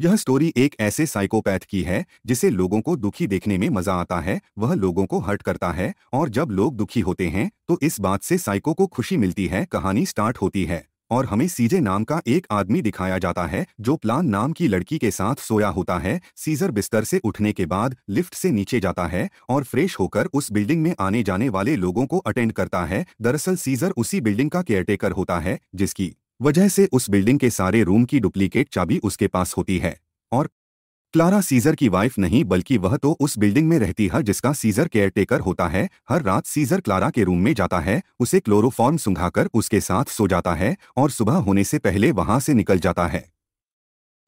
यह स्टोरी एक ऐसे साइकोपैथ की है जिसे लोगों को दुखी देखने में मजा आता है वह लोगों को हर्ट करता है और जब लोग दुखी होते हैं तो इस बात से साइको को खुशी मिलती है कहानी स्टार्ट होती है और हमें सीजे नाम का एक आदमी दिखाया जाता है जो प्लान नाम की लड़की के साथ सोया होता है सीजर बिस्तर से उठने के बाद लिफ्ट से नीचे जाता है और फ्रेश होकर उस बिल्डिंग में आने जाने वाले लोगों को अटेंड करता है दरअसल सीजर उसी बिल्डिंग का केयरटेकर होता है जिसकी वजह से उस बिल्डिंग के सारे रूम की डुप्लीकेट चाबी उसके पास होती है और क्लारा सीजर की वाइफ नहीं बल्कि वह तो उस बिल्डिंग में रहती है जिसका सीजर केयरटेकर होता है हर रात सीजर क्लारा के रूम में जाता है उसे क्लोरोफॉर्म सुंघाकर उसके साथ सो जाता है और सुबह होने से पहले वहां से निकल जाता है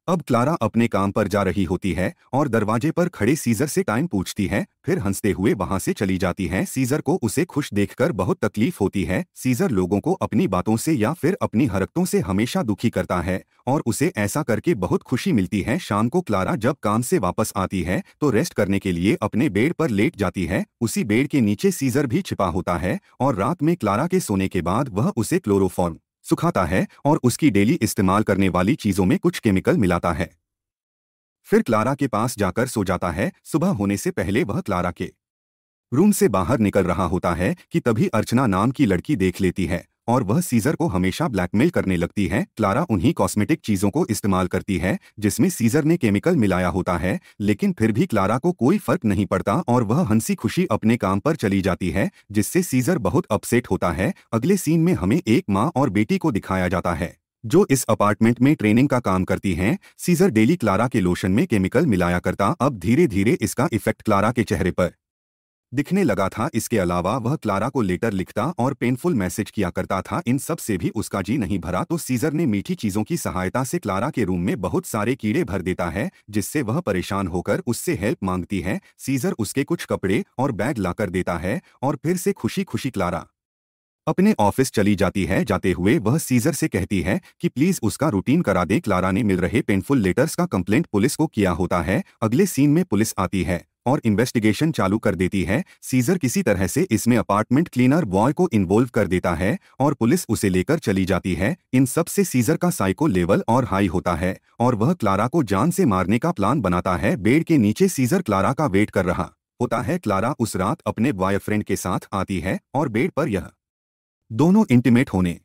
अब क्लारा अपने काम पर जा रही होती है और दरवाजे पर खड़े सीजर से टाइम पूछती है फिर हंसते हुए वहां से चली जाती है सीजर को उसे खुश देखकर बहुत तकलीफ होती है सीजर लोगों को अपनी बातों से या फिर अपनी हरकतों से हमेशा दुखी करता है और उसे ऐसा करके बहुत खुशी मिलती है शाम को क्लारा जब काम से वापस आती है तो रेस्ट करने के लिए अपने बेड पर लेट जाती है उसी बेड के नीचे सीजर भी छिपा होता है और रात में क्लारा के सोने के बाद वह उसे क्लोरोफॉर्म सुखाता है और उसकी डेली इस्तेमाल करने वाली चीज़ों में कुछ केमिकल मिलाता है फिर क्लारा के पास जाकर सो जाता है सुबह होने से पहले वह क्लारा के रूम से बाहर निकल रहा होता है कि तभी अर्चना नाम की लड़की देख लेती है और वह सीजर को हमेशा ब्लैकमेल करने लगती है क्लारा उन्हीं कॉस्मेटिक चीजों को इस्तेमाल करती है जिसमें सीजर ने केमिकल मिलाया होता है लेकिन फिर भी क्लारा को कोई फर्क नहीं पड़ता और वह हंसी खुशी अपने काम पर चली जाती है जिससे सीजर बहुत अपसेट होता है अगले सीन में हमें एक माँ और बेटी को दिखाया जाता है जो इस अपार्टमेंट में ट्रेनिंग का काम करती हैं सीजर डेली क्लारा के लोशन में केमिकल मिलाया करता अब धीरे धीरे इसका इफेक्ट क्लारा के चेहरे पर दिखने लगा था इसके अलावा वह क्लारा को लेटर लिखता और पेनफुल मैसेज किया करता था इन सब से भी उसका जी नहीं भरा तो सीजर ने मीठी चीजों की सहायता से क्लारा के रूम में बहुत सारे कीड़े भर देता है जिससे वह परेशान होकर उससे हेल्प मांगती है सीजर उसके कुछ कपड़े और बैग लाकर देता है और फिर से खुशी खुशी क्लारा अपने ऑफिस चली जाती है जाते हुए वह सीजर से कहती है कि प्लीज उसका रूटीन करा दे क्लारा ने मिल रहे पेनफुल लेटर्स का कंप्लेंट पुलिस को किया होता है अगले सीन में पुलिस आती है और इन्वेस्टिगेशन चालू कर देती है सीजर किसी तरह से इसमें अपार्टमेंट क्लीनर बॉय को इन्वॉल्व कर देता है और पुलिस उसे लेकर चली जाती है इन सब से सीजर का साइको लेवल और हाई होता है और वह क्लारा को जान से मारने का प्लान बनाता है बेड के नीचे सीजर क्लारा का वेट कर रहा होता है क्लारा उस रात अपने बॉयफ्रेंड के साथ आती है और बेड पर यह दोनों इंटीमेट होने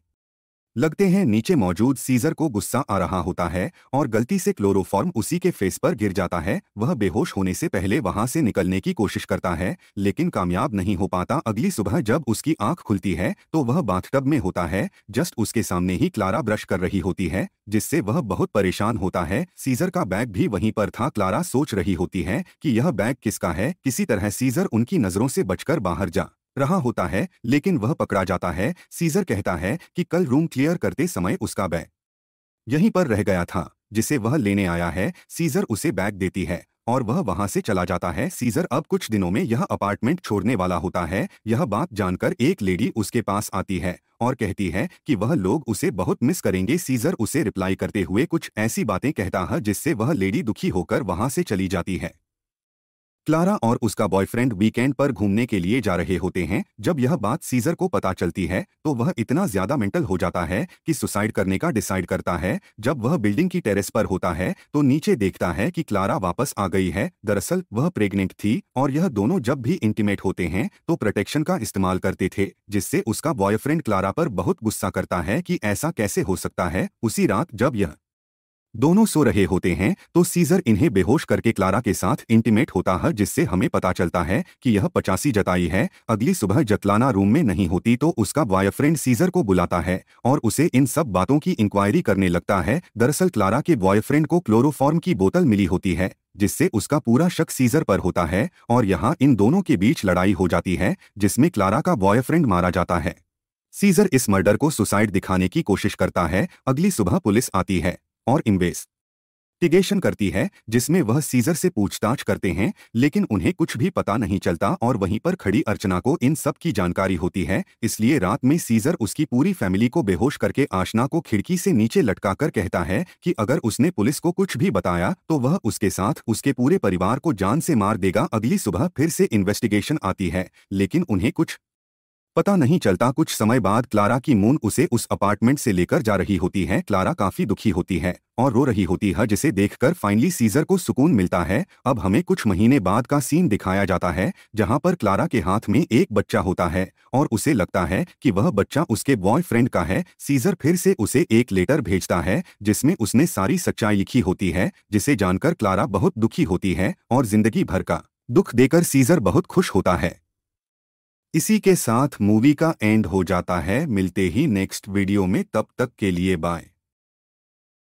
लगते हैं नीचे मौजूद सीजर को गुस्सा आ रहा होता है और गलती से क्लोरोफॉर्म उसी के फेस पर गिर जाता है वह बेहोश होने से पहले वहां से निकलने की कोशिश करता है लेकिन कामयाब नहीं हो पाता अगली सुबह जब उसकी आंख खुलती है तो वह बाथटब में होता है जस्ट उसके सामने ही क्लारा ब्रश कर रही होती है जिससे वह बहुत परेशान होता है सीजर का बैग भी वहीं पर था क्लारा सोच रही होती है कि यह बैग किसका है किसी तरह सीजर उनकी नजरों से बचकर बाहर जा रहा होता है लेकिन वह पकड़ा जाता है सीजर कहता है कि कल रूम क्लियर करते समय उसका बैग यहीं पर रह गया था जिसे वह लेने आया है सीजर उसे बैग देती है और वह वहां से चला जाता है सीजर अब कुछ दिनों में यह अपार्टमेंट छोड़ने वाला होता है यह बात जानकर एक लेडी उसके पास आती है और कहती है कि वह लोग उसे बहुत मिस करेंगे सीजर उसे रिप्लाई करते हुए कुछ ऐसी बातें कहता है जिससे वह लेडी दुखी होकर वहां से चली जाती है क्लारा और उसका बॉयफ्रेंड वीकेंड पर घूमने के लिए जा रहे होते हैं जब यह बात सीजर को पता चलती है तो वह इतना ज्यादा मेंटल हो जाता है कि सुसाइड करने का डिसाइड करता है जब वह बिल्डिंग की टेरेस पर होता है तो नीचे देखता है कि क्लारा वापस आ गई है दरअसल वह प्रेग्नेंट थी और यह दोनों जब भी इंटीमेट होते हैं तो प्रोटेक्शन का इस्तेमाल करते थे जिससे उसका बॉयफ्रेंड क्लारा पर बहुत गुस्सा करता है कि ऐसा कैसे हो सकता है उसी रात जब यह दोनों सो रहे होते हैं तो सीजर इन्हें बेहोश करके क्लारा के साथ इंटीमेट होता है जिससे हमें पता चलता है कि यह पचासी जताई है अगली सुबह जतलाना रूम में नहीं होती तो उसका बॉयफ्रेंड सीजर को बुलाता है और उसे इन सब बातों की इंक्वायरी करने लगता है दरअसल क्लारा के बॉयफ्रेंड को क्लोरोफॉर्म की बोतल मिली होती है जिससे उसका पूरा शक सीजर पर होता है और यहाँ इन दोनों के बीच लड़ाई हो जाती है जिसमें क्लारा का बॉयफ्रेंड मारा जाता है सीजर इस मर्डर को सुसाइड दिखाने की कोशिश करता है अगली सुबह पुलिस आती है और इन्वेस्टिगेशन करती है जिसमें वह सीजर से पूछताछ करते हैं लेकिन उन्हें कुछ भी पता नहीं चलता और वहीं पर खड़ी अर्चना को इन सब की जानकारी होती है इसलिए रात में सीजर उसकी पूरी फैमिली को बेहोश करके आशना को खिड़की से नीचे लटकाकर कहता है कि अगर उसने पुलिस को कुछ भी बताया तो वह उसके साथ उसके पूरे परिवार को जान से मार देगा अगली सुबह फिर से इन्वेस्टिगेशन आती है लेकिन उन्हें कुछ पता नहीं चलता कुछ समय बाद क्लारा की मून उसे उस अपार्टमेंट से लेकर जा रही होती है क्लारा काफी दुखी होती है और रो रही होती है जिसे देखकर फाइनली सीजर को सुकून मिलता है अब हमें कुछ महीने बाद का सीन दिखाया जाता है जहां पर क्लारा के हाथ में एक बच्चा होता है और उसे लगता है कि वह बच्चा उसके बॉयफ्रेंड का है सीजर फिर से उसे एक लेटर भेजता है जिसमें उसने सारी सच्चाई लिखी होती है जिसे जानकर क्लारा बहुत दुखी होती है और जिंदगी भर का दुख देकर सीजर बहुत खुश होता है इसी के साथ मूवी का एंड हो जाता है मिलते ही नेक्स्ट वीडियो में तब तक के लिए बाय